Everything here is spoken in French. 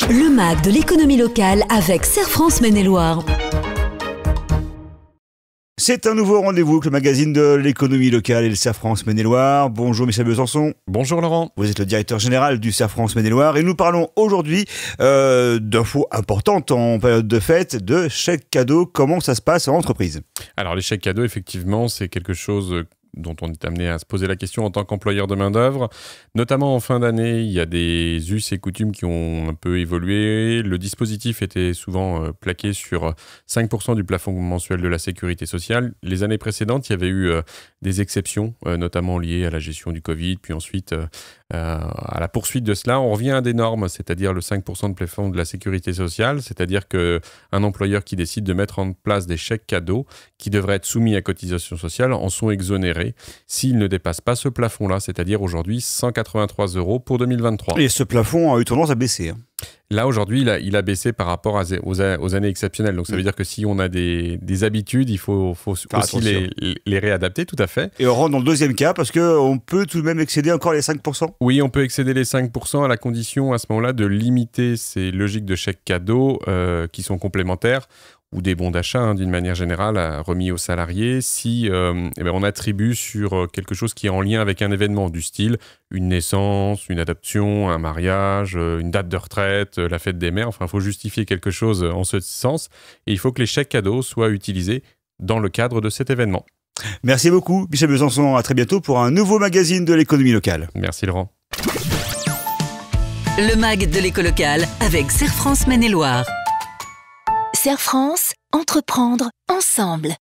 Le mag de l'économie locale avec Serre France Maine-et-Loire. C'est un nouveau rendez-vous avec le magazine de l'économie locale et le Serre France Maine-et-Loire. Bonjour Michel Besançon. Bonjour Laurent. Vous êtes le directeur général du Serre France Maine-et-Loire et nous parlons aujourd'hui euh, d'infos importantes en période de fête, de chèques cadeaux. Comment ça se passe en entreprise Alors les chèques cadeaux, effectivement, c'est quelque chose dont on est amené à se poser la question en tant qu'employeur de main-d'œuvre. Notamment en fin d'année, il y a des us et coutumes qui ont un peu évolué. Le dispositif était souvent euh, plaqué sur 5% euh, du plafond mensuel de la sécurité sociale. Les années précédentes, il y avait eu euh, des exceptions, notamment liées à la gestion du Covid, puis ensuite euh, à la poursuite de cela, on revient à des normes, c'est-à-dire le 5% de plafond de la sécurité sociale, c'est-à-dire qu'un employeur qui décide de mettre en place des chèques cadeaux qui devraient être soumis à cotisation sociale en sont exonérés s'ils ne dépassent pas ce plafond-là, c'est-à-dire aujourd'hui 183 euros pour 2023. Et ce plafond a eu tendance à baisser. Hein. Là, aujourd'hui, il, a, baissé par rapport aux, années exceptionnelles. Donc, ça veut mm. dire que si on a des, habitudes, il faut, aussi les, réadapter, tout à fait. Et on rentre dans le deuxième cas parce qu'on peut tout de même excéder encore les 5%. Oui, on peut excéder les 5% à la condition, à ce moment-là, de limiter ces logiques de chèques cadeaux euh, qui sont complémentaires ou des bons d'achat hein, d'une manière générale remis aux salariés si euh, eh ben, on attribue sur euh, quelque chose qui est en lien avec un événement du style une naissance, une adoption, un mariage, euh, une date de retraite, la fête des mères. Enfin, il faut justifier quelque chose en ce sens et il faut que les chèques cadeaux soient utilisés dans le cadre de cet événement. Merci beaucoup, Michel Besançon. À très bientôt pour un nouveau magazine de l'économie locale. Merci, Laurent. Le mag de l'éco-local avec Serre France Maine-et-Loire. Air France, entreprendre ensemble.